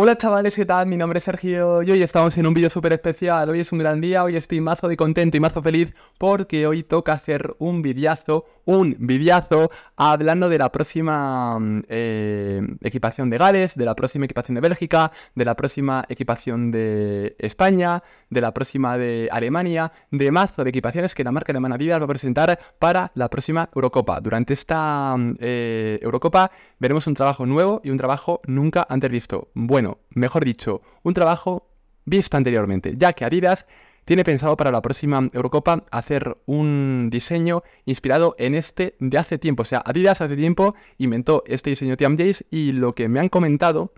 Hola chavales, ¿qué tal? Mi nombre es Sergio y hoy estamos en un vídeo súper especial. Hoy es un gran día, hoy estoy mazo de contento y mazo feliz porque hoy toca hacer un videazo un viviazo hablando de la próxima mm, eh, equipación de Gales, de la próxima equipación de Bélgica, de la próxima equipación de España, de la próxima de Alemania, de mazo de equipaciones que la marca de Vidas va a presentar para la próxima Eurocopa. Durante esta mm, eh, Eurocopa veremos un trabajo nuevo y un trabajo nunca antes visto. Bueno, mejor dicho, un trabajo visto anteriormente, ya que Adidas tiene pensado para la próxima Eurocopa hacer un diseño inspirado en este de hace tiempo. O sea, Adidas hace tiempo inventó este diseño Tiam Jays y lo que me han comentado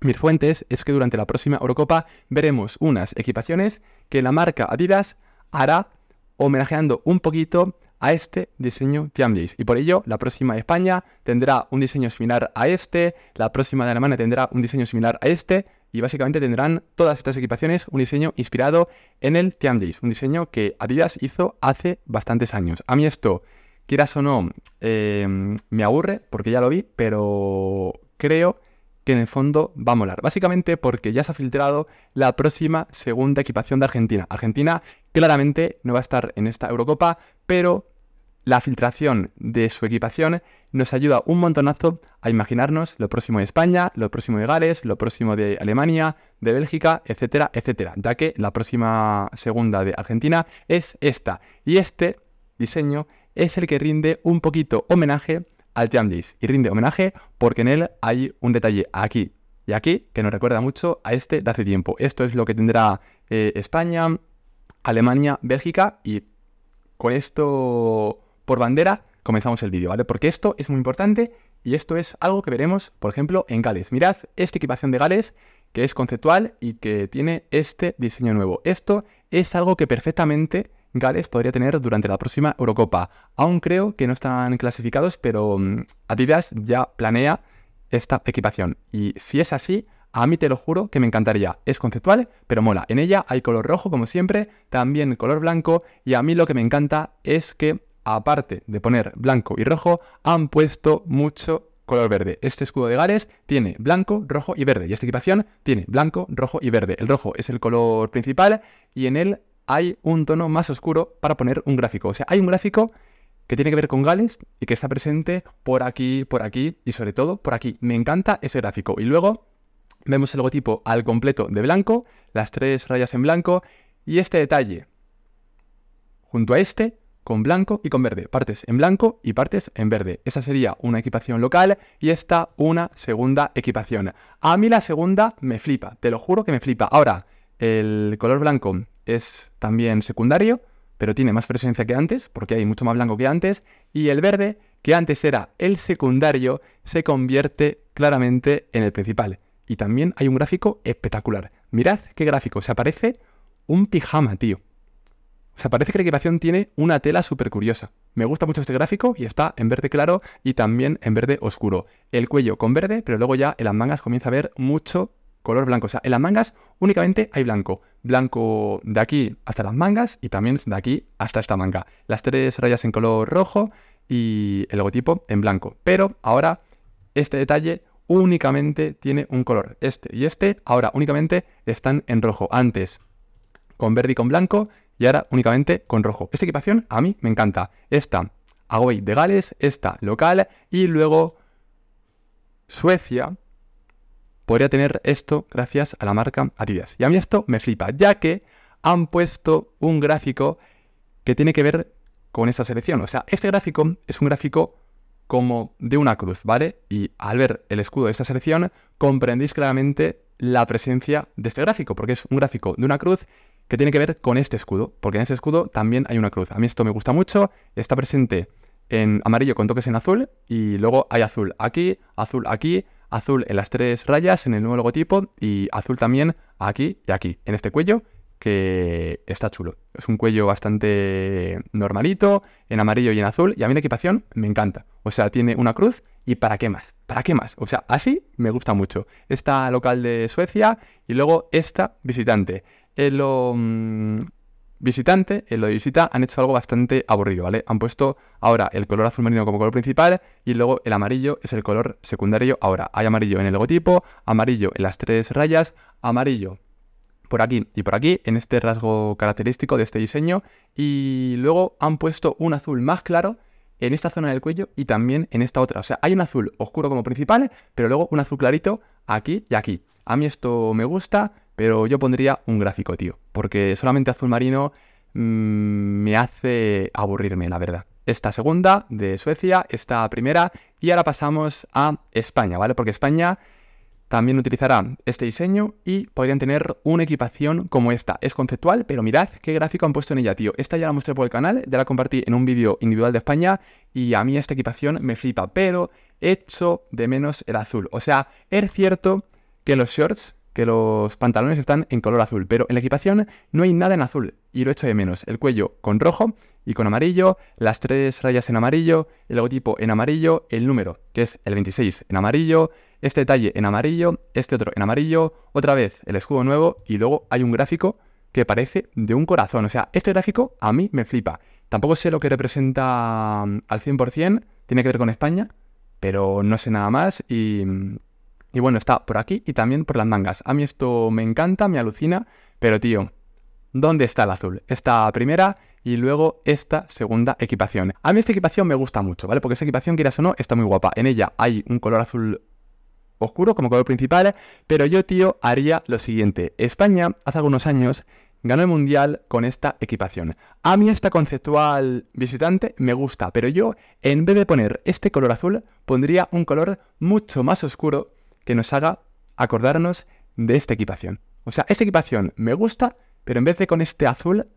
mis fuentes es que durante la próxima Eurocopa veremos unas equipaciones que la marca Adidas hará homenajeando un poquito a este diseño Tiam Y por ello, la próxima de España tendrá un diseño similar a este, la próxima de Alemania tendrá un diseño similar a este, y básicamente tendrán todas estas equipaciones un diseño inspirado en el Tiandis, un diseño que Adidas hizo hace bastantes años. A mí esto, quieras o no, em, me aburre porque ya lo vi, pero creo que en el fondo va a molar. Básicamente porque ya se ha filtrado la próxima segunda equipación de Argentina. Argentina claramente no va a estar en esta Eurocopa, pero la filtración de su equipación nos ayuda un montonazo a imaginarnos lo próximo de España, lo próximo de Gales, lo próximo de Alemania, de Bélgica, etcétera, etcétera, ya que la próxima segunda de Argentina es esta. Y este diseño es el que rinde un poquito homenaje al Jamlis. Y rinde homenaje porque en él hay un detalle aquí y aquí que nos recuerda mucho a este de hace tiempo. Esto es lo que tendrá eh, España, Alemania, Bélgica y con esto por bandera, comenzamos el vídeo, ¿vale? Porque esto es muy importante y esto es algo que veremos, por ejemplo, en Gales. Mirad esta equipación de Gales que es conceptual y que tiene este diseño nuevo. Esto es algo que perfectamente Gales podría tener durante la próxima Eurocopa. Aún creo que no están clasificados, pero mm, Adidas ya planea esta equipación. Y si es así, a mí te lo juro que me encantaría. Es conceptual, pero mola. En ella hay color rojo, como siempre, también color blanco, y a mí lo que me encanta es que aparte de poner blanco y rojo, han puesto mucho color verde. Este escudo de Gales tiene blanco, rojo y verde. Y esta equipación tiene blanco, rojo y verde. El rojo es el color principal y en él hay un tono más oscuro para poner un gráfico. O sea, hay un gráfico que tiene que ver con Gales y que está presente por aquí, por aquí y sobre todo por aquí. Me encanta ese gráfico. Y luego vemos el logotipo al completo de blanco, las tres rayas en blanco y este detalle junto a este con blanco y con verde. Partes en blanco y partes en verde. Esa sería una equipación local y esta una segunda equipación. A mí la segunda me flipa, te lo juro que me flipa. Ahora, el color blanco es también secundario, pero tiene más presencia que antes, porque hay mucho más blanco que antes. Y el verde, que antes era el secundario, se convierte claramente en el principal. Y también hay un gráfico espectacular. Mirad qué gráfico, se aparece un pijama, tío. O sea, parece que la equipación tiene una tela súper curiosa. Me gusta mucho este gráfico y está en verde claro y también en verde oscuro. El cuello con verde, pero luego ya en las mangas comienza a ver mucho color blanco. O sea, en las mangas únicamente hay blanco. Blanco de aquí hasta las mangas y también de aquí hasta esta manga. Las tres rayas en color rojo y el logotipo en blanco. Pero ahora este detalle únicamente tiene un color. Este y este ahora únicamente están en rojo. Antes con verde y con blanco y ahora únicamente con rojo. Esta equipación a mí me encanta. Esta away de Gales, esta local y luego Suecia podría tener esto gracias a la marca Adidas. Y a mí esto me flipa, ya que han puesto un gráfico que tiene que ver con esta selección. O sea, este gráfico es un gráfico como de una cruz, ¿vale? Y al ver el escudo de esta selección comprendéis claramente la presencia de este gráfico, porque es un gráfico de una cruz que tiene que ver con este escudo, porque en ese escudo también hay una cruz. A mí esto me gusta mucho, está presente en amarillo con toques en azul y luego hay azul aquí, azul aquí, azul en las tres rayas, en el nuevo logotipo y azul también aquí y aquí, en este cuello que está chulo. Es un cuello bastante normalito, en amarillo y en azul, y a mí la equipación me encanta. O sea, tiene una cruz y ¿para qué más? ¿Para qué más? O sea, así me gusta mucho. Esta local de Suecia y luego esta visitante en lo mm, visitante, en lo de visita, han hecho algo bastante aburrido, ¿vale? Han puesto ahora el color azul marino como color principal y luego el amarillo es el color secundario. Ahora hay amarillo en el logotipo, amarillo en las tres rayas, amarillo por aquí y por aquí, en este rasgo característico de este diseño, y luego han puesto un azul más claro en esta zona del cuello y también en esta otra. O sea, hay un azul oscuro como principal, pero luego un azul clarito aquí y aquí. A mí esto me gusta, pero yo pondría un gráfico, tío. Porque solamente azul marino mm, me hace aburrirme, la verdad. Esta segunda de Suecia, esta primera. Y ahora pasamos a España, ¿vale? Porque España también utilizará este diseño y podrían tener una equipación como esta. Es conceptual, pero mirad qué gráfico han puesto en ella, tío. Esta ya la mostré por el canal, ya la compartí en un vídeo individual de España y a mí esta equipación me flipa, pero echo de menos el azul. O sea, es cierto que los shorts que los pantalones están en color azul, pero en la equipación no hay nada en azul y lo hecho de menos. El cuello con rojo y con amarillo, las tres rayas en amarillo, el logotipo en amarillo, el número, que es el 26 en amarillo, este detalle en amarillo, este otro en amarillo, otra vez el escudo nuevo y luego hay un gráfico que parece de un corazón. O sea, este gráfico a mí me flipa. Tampoco sé lo que representa mm, al 100%, tiene que ver con España, pero no sé nada más y mm, y bueno, está por aquí y también por las mangas. A mí esto me encanta, me alucina, pero tío, ¿dónde está el azul? Esta primera y luego esta segunda equipación. A mí esta equipación me gusta mucho, ¿vale? Porque esa equipación, quieras o no, está muy guapa. En ella hay un color azul oscuro como color principal, pero yo, tío, haría lo siguiente. España, hace algunos años, ganó el Mundial con esta equipación. A mí esta conceptual visitante me gusta, pero yo, en vez de poner este color azul, pondría un color mucho más oscuro que nos haga acordarnos de esta equipación. O sea, esta equipación me gusta, pero en vez de con este azul,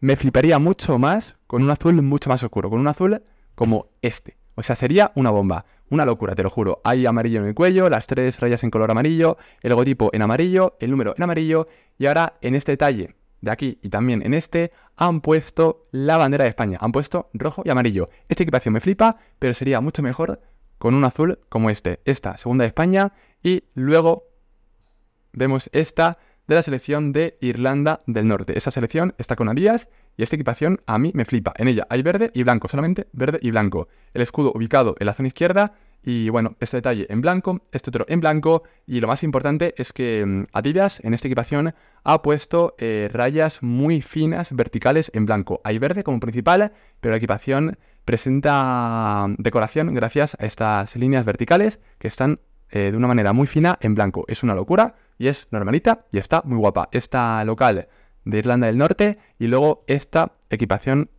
me fliparía mucho más con un azul mucho más oscuro, con un azul como este. O sea, sería una bomba, una locura, te lo juro. Hay amarillo en el cuello, las tres rayas en color amarillo, el logotipo en amarillo, el número en amarillo, y ahora en este detalle de aquí y también en este han puesto la bandera de España, han puesto rojo y amarillo. Esta equipación me flipa, pero sería mucho mejor con un azul como este. Esta, segunda de España, y luego vemos esta de la selección de Irlanda del Norte. Esa selección está con Adidas y esta equipación a mí me flipa. En ella hay verde y blanco, solamente verde y blanco. El escudo ubicado en la zona izquierda y bueno, este detalle en blanco, este otro en blanco y lo más importante es que mm, Adidas en esta equipación ha puesto eh, rayas muy finas verticales en blanco. Hay verde como principal, pero la equipación presenta decoración gracias a estas líneas verticales que están eh, de una manera muy fina en blanco. Es una locura y es normalita y está muy guapa. Esta local de Irlanda del Norte y luego esta equipación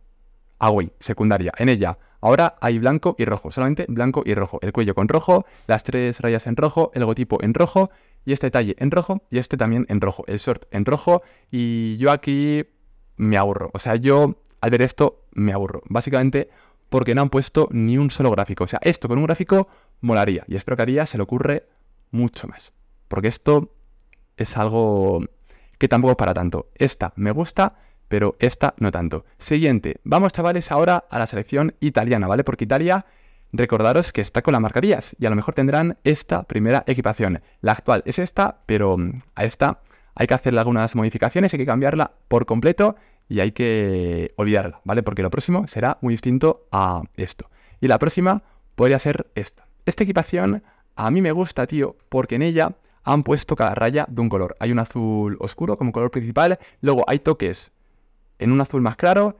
away, secundaria. En ella ahora hay blanco y rojo, solamente blanco y rojo. El cuello con rojo, las tres rayas en rojo, el logotipo en rojo y este detalle en rojo y este también en rojo. El short en rojo y yo aquí me aburro. O sea, yo al ver esto me aburro. Básicamente porque no han puesto ni un solo gráfico. O sea, esto con un gráfico molaría. Y espero que a día se le ocurre mucho más. Porque esto es algo que tampoco es para tanto. Esta me gusta, pero esta no tanto. Siguiente. Vamos, chavales, ahora a la selección italiana, ¿vale? Porque Italia, recordaros que está con las Díaz. Y a lo mejor tendrán esta primera equipación. La actual es esta, pero mm, a esta hay que hacerle algunas modificaciones, hay que cambiarla por completo y hay que olvidarla, ¿vale? Porque lo próximo será muy distinto a esto. Y la próxima podría ser esta. Esta equipación a mí me gusta, tío, porque en ella han puesto cada raya de un color. Hay un azul oscuro como color principal, luego hay toques en un azul más claro,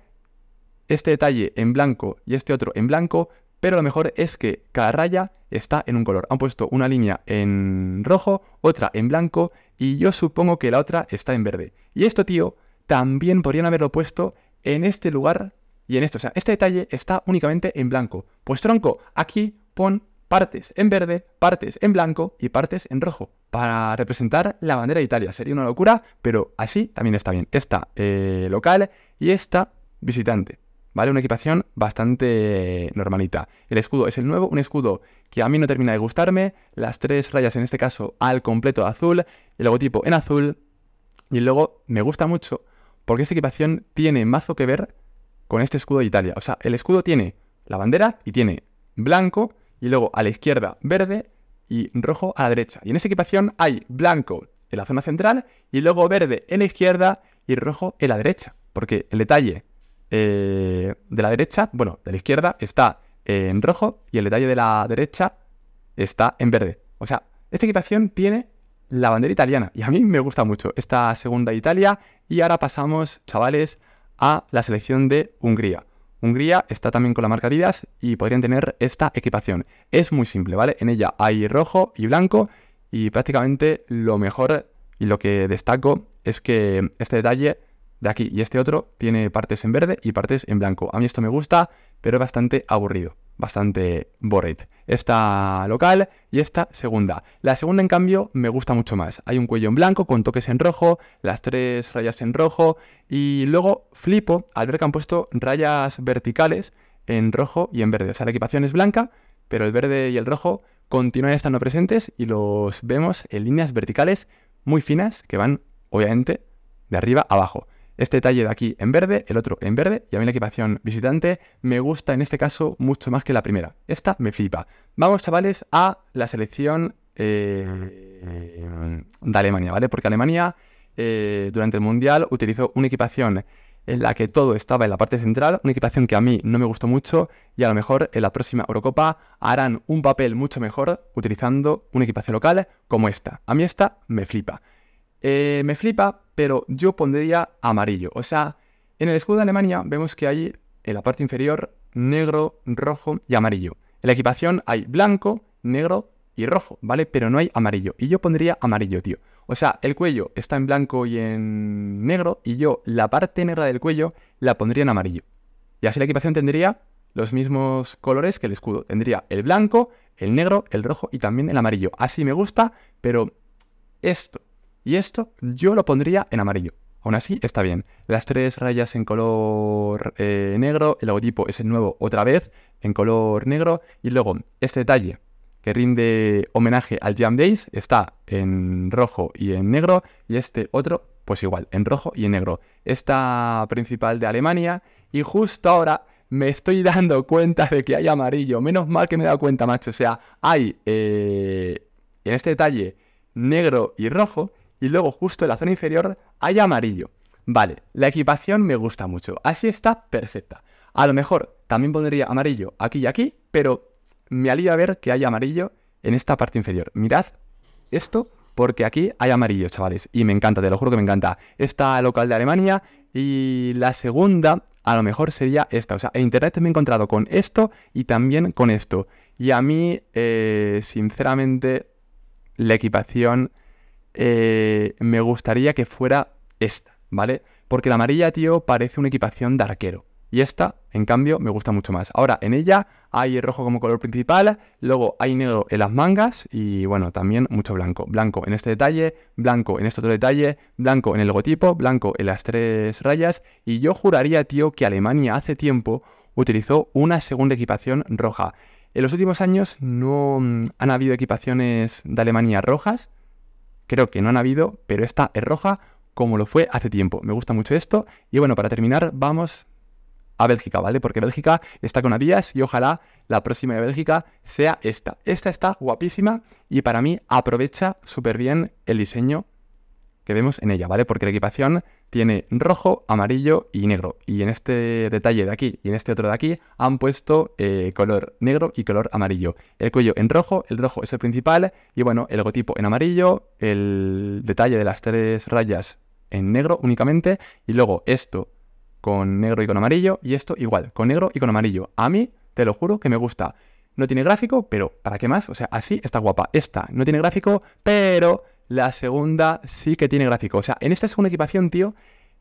este detalle en blanco y este otro en blanco, pero lo mejor es que cada raya está en un color. Han puesto una línea en rojo, otra en blanco y yo supongo que la otra está en verde. Y esto, tío, también podrían haberlo puesto en este lugar y en esto. O sea, este detalle está únicamente en blanco. Pues tronco, aquí pon partes en verde, partes en blanco y partes en rojo para representar la bandera de Italia. Sería una locura, pero así también está bien. Esta eh, local y esta visitante. ¿Vale? Una equipación bastante normalita. El escudo es el nuevo, un escudo que a mí no termina de gustarme. Las tres rayas en este caso al completo azul, el logotipo en azul y luego, me gusta mucho, porque esta equipación tiene mazo que ver con este escudo de Italia. O sea, el escudo tiene la bandera y tiene blanco y luego a la izquierda verde y rojo a la derecha. Y en esa equipación hay blanco en la zona central y luego verde en la izquierda y rojo en la derecha. Porque el detalle eh, de la derecha, bueno, de la izquierda está en rojo y el detalle de la derecha está en verde. O sea, esta equipación tiene la bandera italiana. Y a mí me gusta mucho esta segunda Italia. Y ahora pasamos, chavales, a la selección de Hungría. Hungría está también con la marca Adidas y podrían tener esta equipación. Es muy simple, ¿vale? En ella hay rojo y blanco y prácticamente lo mejor y lo que destaco es que este detalle de aquí y este otro tiene partes en verde y partes en blanco. A mí esto me gusta, pero es bastante aburrido bastante bored. Esta local y esta segunda. La segunda, en cambio, me gusta mucho más. Hay un cuello en blanco con toques en rojo, las tres rayas en rojo y luego flipo al ver que han puesto rayas verticales en rojo y en verde. O sea, la equipación es blanca, pero el verde y el rojo continúan estando presentes y los vemos en líneas verticales muy finas que van, obviamente, de arriba a abajo este detalle de aquí en verde, el otro en verde, y a mí la equipación visitante me gusta en este caso mucho más que la primera. Esta me flipa. Vamos, chavales, a la selección eh, de Alemania, ¿vale? Porque Alemania eh, durante el Mundial utilizó una equipación en la que todo estaba en la parte central, una equipación que a mí no me gustó mucho y a lo mejor en la próxima Eurocopa harán un papel mucho mejor utilizando una equipación local como esta. A mí esta me flipa. Eh, me flipa, pero yo pondría amarillo. O sea, en el escudo de Alemania vemos que hay en la parte inferior negro, rojo y amarillo. En la equipación hay blanco, negro y rojo, ¿vale? Pero no hay amarillo. Y yo pondría amarillo, tío. O sea, el cuello está en blanco y en negro y yo la parte negra del cuello la pondría en amarillo. Y así la equipación tendría los mismos colores que el escudo. Tendría el blanco, el negro, el rojo y también el amarillo. Así me gusta, pero esto y esto yo lo pondría en amarillo. Aún así, está bien. Las tres rayas en color eh, negro, el logotipo es el nuevo otra vez, en color negro. Y luego, este detalle que rinde homenaje al Jam Days está en rojo y en negro. Y este otro, pues igual, en rojo y en negro. Esta principal de Alemania. Y justo ahora me estoy dando cuenta de que hay amarillo. Menos mal que me he dado cuenta, macho. O sea, hay eh, en este detalle negro y rojo y luego justo en la zona inferior hay amarillo. Vale, la equipación me gusta mucho, así está perfecta. A lo mejor también pondría amarillo aquí y aquí, pero me alivia ver que hay amarillo en esta parte inferior. Mirad esto porque aquí hay amarillo, chavales, y me encanta, te lo juro que me encanta. Esta local de Alemania y la segunda a lo mejor sería esta. O sea, en internet me he encontrado con esto y también con esto. Y a mí, eh, sinceramente, la equipación eh, me gustaría que fuera esta, ¿vale? Porque la amarilla, tío, parece una equipación de arquero. Y esta, en cambio, me gusta mucho más. Ahora, en ella hay rojo como color principal, luego hay negro en las mangas y, bueno, también mucho blanco. Blanco en este detalle, blanco en este otro detalle, blanco en el logotipo, blanco en las tres rayas. Y yo juraría, tío, que Alemania hace tiempo utilizó una segunda equipación roja. En los últimos años no mm, han habido equipaciones de Alemania rojas, creo que no han habido, pero esta es roja como lo fue hace tiempo. Me gusta mucho esto. Y bueno, para terminar, vamos a Bélgica, ¿vale? Porque Bélgica está con Adidas y ojalá la próxima de Bélgica sea esta. Esta está guapísima y para mí aprovecha súper bien el diseño que vemos en ella, ¿vale? Porque la equipación tiene rojo, amarillo y negro. Y en este detalle de aquí y en este otro de aquí han puesto eh, color negro y color amarillo. El cuello en rojo, el rojo es el principal y bueno, el logotipo en amarillo, el detalle de las tres rayas en negro únicamente y luego esto con negro y con amarillo y esto igual, con negro y con amarillo. A mí, te lo juro que me gusta. No tiene gráfico, pero ¿para qué más? O sea, así está guapa. Esta no tiene gráfico, pero la segunda sí que tiene gráfico. O sea, en esta segunda equipación, tío,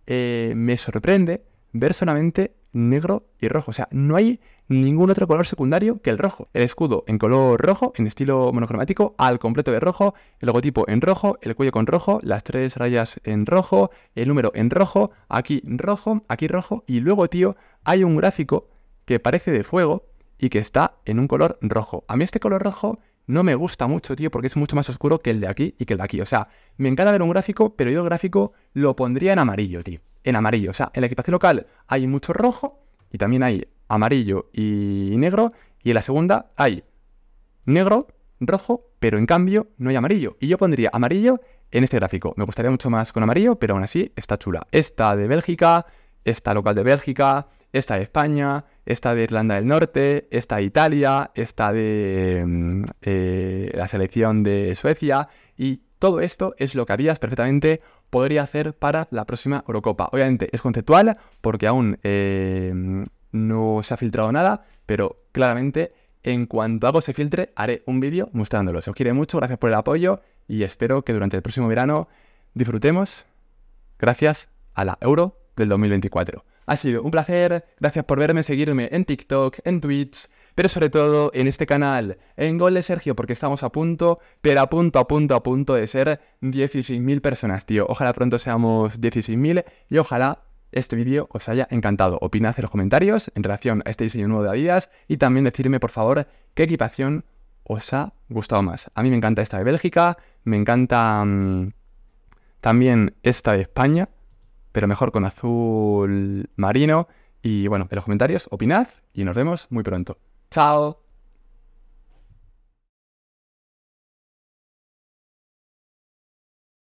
eh, me sorprende ver solamente negro y rojo. O sea, no hay ningún otro color secundario que el rojo. El escudo en color rojo, en estilo monocromático, al completo de rojo, el logotipo en rojo, el cuello con rojo, las tres rayas en rojo, el número en rojo, aquí rojo, aquí rojo, y luego, tío, hay un gráfico que parece de fuego y que está en un color rojo. A mí este color rojo no me gusta mucho, tío, porque es mucho más oscuro que el de aquí y que el de aquí. O sea, me encanta ver un gráfico, pero yo el gráfico lo pondría en amarillo, tío. En amarillo. O sea, en la equipación local hay mucho rojo y también hay amarillo y negro. Y en la segunda hay negro, rojo, pero en cambio no hay amarillo. Y yo pondría amarillo en este gráfico. Me gustaría mucho más con amarillo, pero aún así está chula. Esta de Bélgica, esta local de Bélgica, esta de España, esta de Irlanda del Norte, esta de Italia, esta de mm, eh, la selección de Suecia y todo esto es lo que habías perfectamente podría hacer para la próxima Eurocopa. Obviamente es conceptual porque aún eh, no se ha filtrado nada, pero claramente en cuanto hago se filtre haré un vídeo mostrándolo. Se os quiere mucho, gracias por el apoyo y espero que durante el próximo verano disfrutemos gracias a la Euro del 2024. Ha sido un placer, gracias por verme, seguirme en TikTok, en Twitch, pero sobre todo en este canal, en Gol de Sergio, porque estamos a punto, pero a punto, a punto, a punto de ser 16.000 personas, tío. Ojalá pronto seamos 16.000 y ojalá este vídeo os haya encantado. Opinad en los comentarios en relación a este diseño nuevo de Adidas y también decirme, por favor, qué equipación os ha gustado más. A mí me encanta esta de Bélgica, me encanta mm, también esta de España, pero mejor con azul marino. Y bueno, en los comentarios opinad y nos vemos muy pronto. ¡Chao!